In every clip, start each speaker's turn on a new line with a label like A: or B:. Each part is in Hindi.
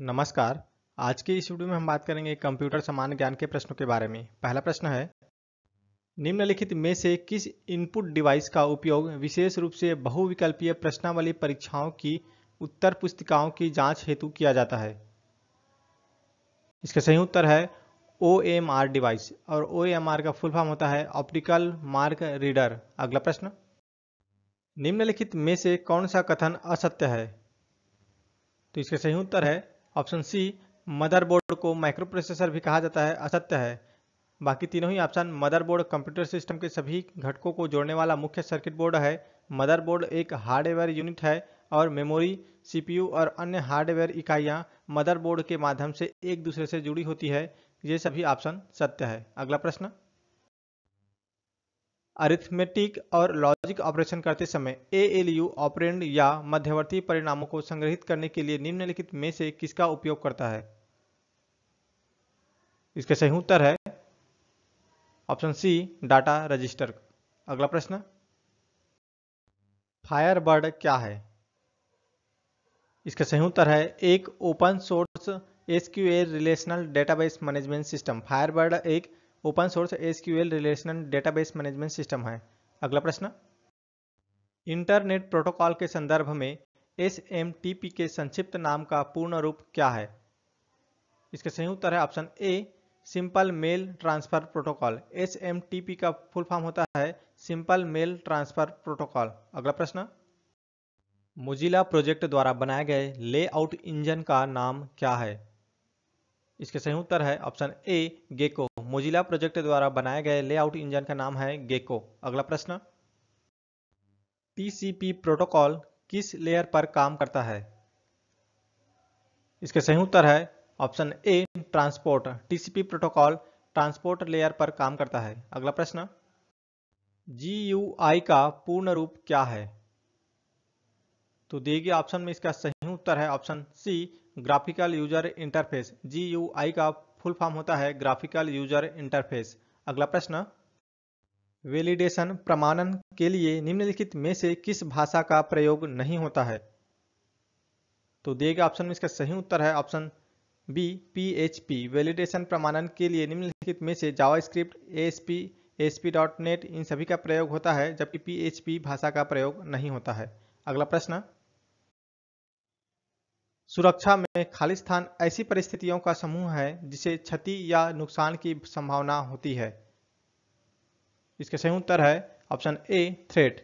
A: नमस्कार आज के इस वीडियो में हम बात करेंगे कंप्यूटर सामान्य ज्ञान के प्रश्नों के बारे में पहला प्रश्न है निम्नलिखित में से किस इनपुट डिवाइस का उपयोग विशेष रूप से बहुविकल्पीय प्रश्नावली परीक्षाओं की उत्तर पुस्तिकाओं की जांच हेतु किया जाता है इसका सही उत्तर है ओ एम आर डिवाइस और ओ एम आर का फुल फॉर्म होता है ऑप्टिकल मार्क रीडर अगला प्रश्न निम्नलिखित में से कौन सा कथन असत्य है तो इसका सही उत्तर है ऑप्शन सी मदरबोर्ड को माइक्रोप्रोसेसर भी कहा जाता है असत्य है बाकी तीनों ही ऑप्शन मदरबोर्ड कंप्यूटर सिस्टम के सभी घटकों को जोड़ने वाला मुख्य सर्किट बोर्ड है मदरबोर्ड एक हार्डवेयर यूनिट है और मेमोरी सीपीयू और अन्य हार्डवेयर इकाइयां मदरबोर्ड के माध्यम से एक दूसरे से जुड़ी होती है ये सभी ऑप्शन सत्य है अगला प्रश्न अरिथमेटिक और लॉजिक ऑपरेशन करते समय ए एल यू ऑपरेंड या मध्यवर्ती परिणामों को संग्रहित करने के लिए निम्नलिखित में से किसका उपयोग करता है इसका सही उत्तर है ऑप्शन सी डाटा रजिस्टर अगला प्रश्न फायरबर्ड क्या है इसका सही उत्तर है एक open source SQL relational database management system Firebird एक open source S relational database management system है अगला प्रश्न इंटरनेट प्रोटोकॉल के संदर्भ में एस के संक्षिप्त नाम का पूर्ण रूप क्या है इसका सही उत्तर है option A simple mail transfer protocol S का फुल फॉर्म होता है सिंपल मेल ट्रांसफर प्रोटोकॉल अगला प्रश्न मोजिला प्रोजेक्ट द्वारा बनाए गए लेआउट इंजन का नाम क्या है इसके सही उत्तर है option A Gecko Mozilla project द्वारा बनाए गए लेआउट इंजन का नाम है गेको अगला प्रश्न टीसीपी प्रोटोकॉल किस लेयर पर काम करता है इसके सही उत्तर है option A transport TCP protocol transport layer पर काम करता है अगला प्रश्न जीयूआई का पूर्ण रूप क्या है तो दिए गए ऑप्शन में इसका सही उत्तर है option C graphical user interface G का फुल फॉर्म होता है ग्राफिकल यूजर इंटरफेस अगला प्रश्न वेलिडेशन प्रमाणन के लिए निम्नलिखित में से किस भाषा का प्रयोग नहीं होता है तो दिए गए ऑप्शन में इसका सही उत्तर है option B P H P validation प्रमाणन के लिए निम्नलिखित में से JavaScript S P dot net इन सभी का प्रयोग होता है जबकि पी एच पी भाषा का प्रयोग नहीं होता है अगला प्रश्न सुरक्षा में खालिस्तान ऐसी परिस्थितियों का समूह है जिसे क्षति या नुकसान की संभावना होती है इसका सही उत्तर है ऑप्शन ए थ्रेट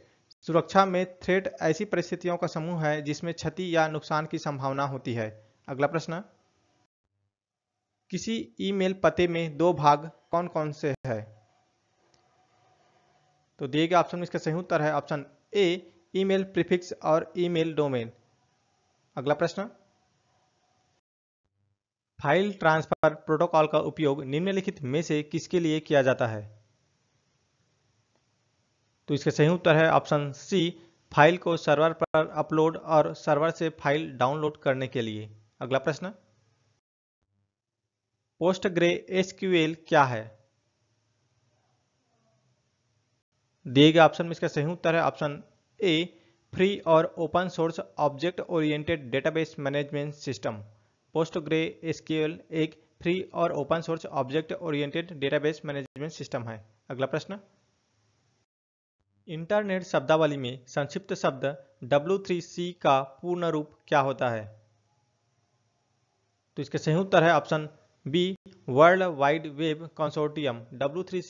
A: सुरक्षा में थ्रेट ऐसी परिस्थितियों का समूह है जिसमें क्षति या नुकसान की संभावना होती है अगला प्रश्न किसी ईमेल पते में दो भाग कौन कौन से है तो दिए गए ऑप्शन में इसका सही उत्तर है ऑप्शन ए ईमेल प्रीफिक्स और ईमेल डोमेन अगला प्रश्न फाइल ट्रांसफर प्रोटोकॉल का उपयोग निम्नलिखित में से किसके लिए किया जाता है तो इसका सही उत्तर है ऑप्शन सी फाइल को सर्वर पर अपलोड और सर्वर से फाइल डाउनलोड करने के लिए अगला प्रश्न पोस्ट ग्रे एसक्यूएल क्या है दिए गए ऑप्शन में इसका सही उत्तर है ऑप्शन ए फ्री और open source object oriented database management system Postgre SQL एक फ्री और open source object oriented database management system है अगला प्रश्न इंटरनेट शब्दावली में संक्षिप्त शब्द सी का पूर्ण रूप क्या होता है तो इसके सही उत्तर है option B world wide web consortium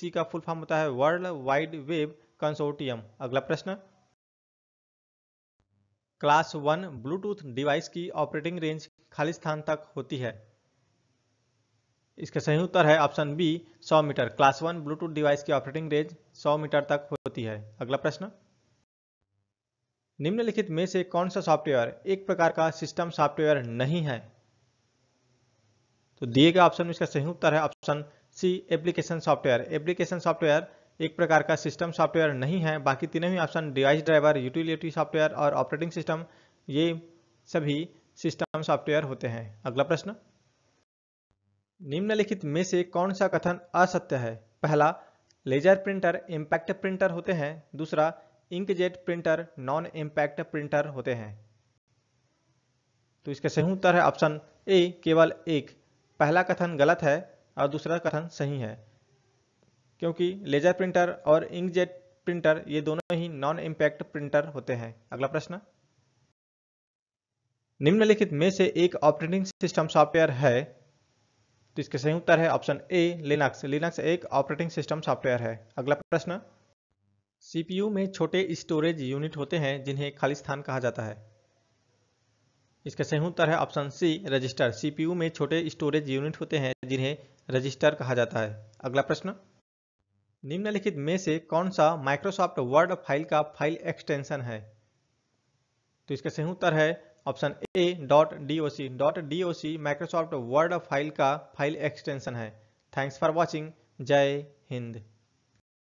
A: C का फुल फॉर्म होता है वर्ल्ड वाइड वेब कंसोर्टियम अगला प्रश्न क्लास वन ब्लूटूथ डिवाइस की ऑपरेटिंग रेंज खाली स्थान तक होती है इसका सही उत्तर है option B 100 metre class one Bluetooth device की ऑपरेटिंग रेंज 100 मीटर तक होती है अगला प्रश्न निम्नलिखित में से कौन सा सॉफ्टवेयर एक प्रकार का सिस्टम सॉफ्टवेयर नहीं है तो दिए गए ऑप्शन में इसका सही उत्तर है option C application software application software एक प्रकार का सिस्टम सॉफ्टवेयर नहीं है बाकी तीनों ही option device driver utility software और ऑपरेटिंग सिस्टम ये सभी सिस्टम सॉफ्टवेयर होते हैं अगला प्रश्न निम्नलिखित में से कौन सा कथन असत्य है पहला लेजर प्रिंटर इम्पैक्ट प्रिंटर होते हैं दूसरा inkjet printer non impact printer होते हैं तो इसका सही उत्तर है ऑप्शन ए केवल एक पहला कथन गलत है और दूसरा कथन सही है क्योंकि लेजर प्रिंटर और इंकजेट प्रिंटर ये दोनों ही नॉन इम्पैक्ट प्रिंटर होते हैं अगला प्रश्न निम्नलिखित में से एक ऑपरेटिंग सिस्टम सॉफ्टवेयर है तो इसके सही उत्तर है ऑप्शन ए लिनक्स लिनक्स एक ऑपरेटिंग सिस्टम सॉफ्टवेयर है अगला प्रश्न सीपीयू में छोटे स्टोरेज यूनिट होते हैं जिन्हें खाली स्थान कहा जाता है इसका सही उत्तर है ऑप्शन सी रजिस्टर सीपीयू में छोटे स्टोरेज यूनिट होते हैं जिन्हें रजिस्टर कहा जाता है अगला प्रश्न निम्नलिखित में से कौन सा माइक्रोसॉफ्ट वर्ड फाइल का फाइल एक्सटेंशन है तो इसका सही उत्तर है option A dot D O C dot D O C Microsoft Word file का फाइल एक्सटेंशन है थैंक्स फॉर वॉचिंग जय हिंद